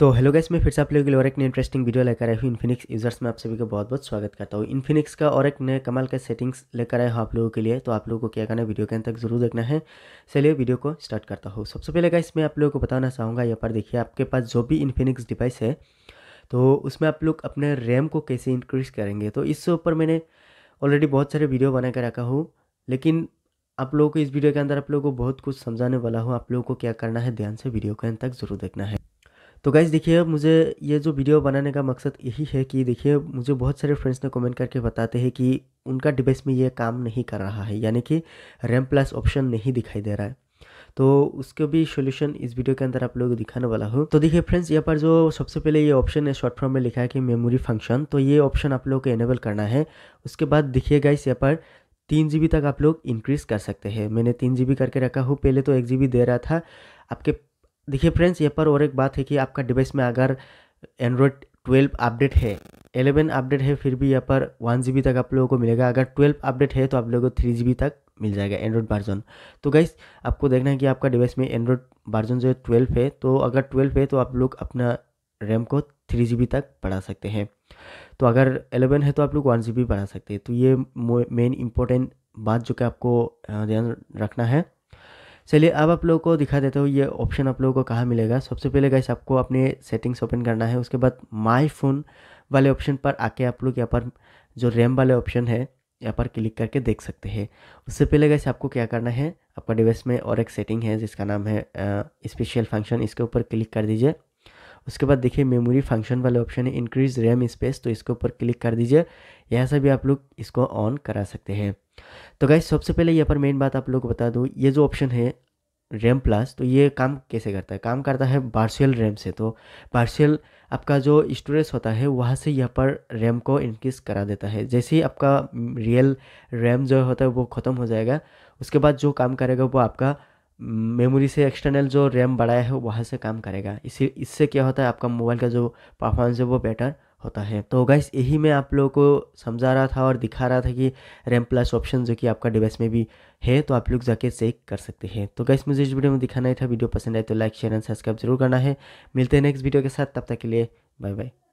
तो hello guys मैं फिर से आप लोगों के लिए और एक नई इंटरेस्टिंग वीडियो लेकर आया हूँ इन्फिनिक्स यूज़र्स में आप सभी का बहुत बहुत स्वागत करता हूँ इन्फिनिक्स का और एक नए कमाल का सेटिंग्स लेकर आया हूँ आप लोगों के लिए तो आप लोगों को क्या करना है वीडियो के अंत तक जरूर देखना है चलिए वीडियो को स्टार्ट करता हूँ सबसे पहले गैस मैं आप लोगों को बताना चाहूँगा यहाँ पर देखिए आपके पास जो भी इन्फिनिक्स डिवाइस है तो उसमें आप लोग अपने रैम को कैसे इंक्रीज करेंगे तो इससे ऊपर मैंने ऑलरेडी बहुत सारे वीडियो बना रखा हूँ लेकिन आप लोगों को इस वीडियो के अंदर आप लोगों को बहुत कुछ समझाने वाला हूँ आप लोगों को क्या करना है ध्यान से वीडियो के अंत तक जरूर देखना है तो गाइज़ देखिए मुझे ये जो वीडियो बनाने का मकसद यही है कि देखिए मुझे बहुत सारे फ्रेंड्स ने कमेंट करके बताते हैं कि उनका डिवाइस में ये काम नहीं कर रहा है यानी कि रैम प्लस ऑप्शन नहीं दिखाई दे रहा है तो उसके भी सोल्यूशन इस वीडियो के अंदर आप लोग दिखाने वाला हूँ तो देखिए फ्रेंड्स यहाँ पर जो सबसे पहले ये ऑप्शन है शॉर्ट फॉर्म में लिखा है कि मेमोरी फंक्शन तो ये ऑप्शन आप लोग को एनेबल करना है उसके बाद देखिए गाइस यहाँ पर तीन जी तक आप लोग इंक्रीज़ कर सकते हैं मैंने तीन जी करके रखा हूँ पहले तो एक जी दे रहा था आपके देखिए फ्रेंड्स यहाँ पर और एक बात है कि आपका डिवाइस में अगर एंड्रॉयड ट्वेल्व अपडेट है एलेवन अपडेट है फिर भी यहाँ पर वन जी तक आप लोगों को मिलेगा अगर ट्वेल्व अपडेट है तो आप लोगों को थ्री जी तक मिल जाएगा एंड्रॉयड वर्जन तो गाइस आपको देखना है कि आपका डिवाइस में एंड्रॉयड वर्जन जो है ट्वेल्व है तो अगर ट्वेल्व है तो आप लोग अपना रैम को थ्री जी तक बढ़ा सकते हैं तो अगर एलेवन है तो आप लोग वन जी बढ़ा सकते हैं तो ये मेन इंपॉर्टेंट बात जो कि आपको ध्यान रखना है चलिए अब आप लोगों को दिखा देते हो ये ऑप्शन आप लोगों को कहाँ मिलेगा सबसे पहले गैस आपको अपने सेटिंग्स ओपन करना है उसके बाद माई फ़ोन वाले ऑप्शन पर आके आप लोग यहाँ पर जो रैम वाले ऑप्शन है यहाँ पर क्लिक करके देख सकते हैं उससे पहले गैस आपको क्या करना है आपका डिवाइस में और एक सेटिंग है जिसका नाम है स्पेशल फंक्शन इसके ऊपर क्लिक कर दीजिए उसके बाद देखिए मेमोरी फंक्शन वाले ऑप्शन है इंक्रीज रैम स्पेस तो इसके ऊपर क्लिक कर दीजिए यहाँ से भी आप लोग इसको ऑन करा सकते हैं तो गाइज सबसे पहले यहाँ पर मेन बात आप लोग को बता दूँ ये जो ऑप्शन है रैम प्लस तो ये काम कैसे करता है काम करता है पार्शियल रैम से तो पार्शियल आपका जो स्टोरेज होता है वहाँ से यहाँ पर रैम को इंक्रीज करा देता है जैसे ही आपका रियल रैम जो होता है वो ख़त्म हो जाएगा उसके बाद जो काम करेगा वो आपका मेमोरी से एक्सटर्नल जो रैम बढ़ाया है वहाँ से काम करेगा इसी इससे क्या होता है आपका मोबाइल का जो परफॉर्मेंस है वो बेटर होता है तो गाइस यही मैं आप लोगों को समझा रहा था और दिखा रहा था कि रैम प्लस ऑप्शन जो कि आपका डिवाइस में भी है तो आप लोग जाके चेक कर सकते हैं तो गाइस मुझे इस वीडियो में दिखाना ही था वीडियो पसंद आए तो लाइक शेयर एंड सब्सक्राइब जरूर करना है मिलते हैं नेक्स्ट वीडियो के साथ तब तक के लिए बाय बाय